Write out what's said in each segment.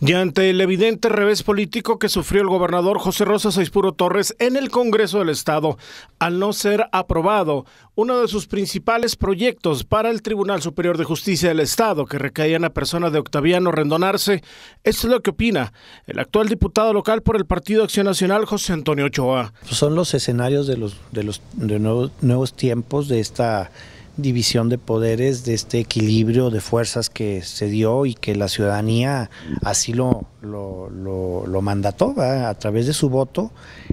Y ante el evidente revés político que sufrió el gobernador José Rosa Saispuro Torres en el Congreso del Estado, al no ser aprobado uno de sus principales proyectos para el Tribunal Superior de Justicia del Estado, que recaía en la persona de Octaviano Rendonarse, esto es lo que opina el actual diputado local por el Partido Acción Nacional, José Antonio Ochoa. Pues son los escenarios de los, de los nuevos tiempos de esta división de poderes, de este equilibrio de fuerzas que se dio y que la ciudadanía así lo, lo, mandató, a través de su voto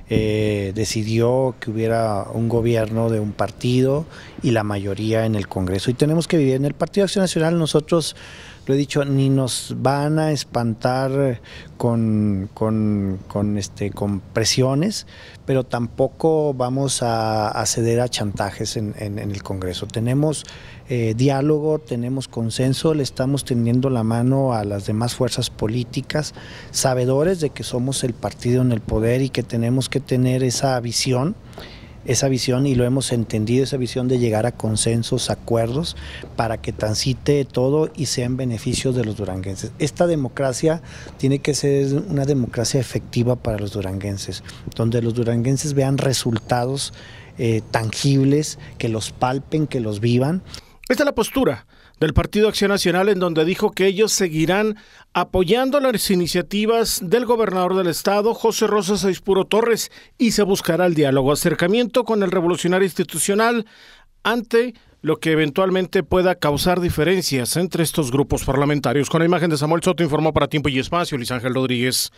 eh, decidió que hubiera un gobierno de un partido y la mayoría en el Congreso. Y tenemos que vivir en el Partido Acción Nacional, nosotros lo he dicho, ni nos van a espantar con, este, con presiones, pero tampoco vamos a, acceder a chantajes en, el Congreso. Tenemos eh, diálogo, tenemos consenso, le estamos tendiendo la mano a las demás fuerzas políticas, sabedores de que somos el partido en el poder y que tenemos que tener esa visión esa visión y lo hemos entendido, esa visión de llegar a consensos, acuerdos, para que transite todo y sea en beneficio de los duranguenses. Esta democracia tiene que ser una democracia efectiva para los duranguenses, donde los duranguenses vean resultados eh, tangibles, que los palpen, que los vivan. Esta es la postura del Partido Acción Nacional en donde dijo que ellos seguirán apoyando las iniciativas del gobernador del estado, José Rosa Saispuro Torres, y se buscará el diálogo, acercamiento con el revolucionario institucional ante lo que eventualmente pueda causar diferencias entre estos grupos parlamentarios. Con la imagen de Samuel Soto informó para Tiempo y Espacio Luis Ángel Rodríguez.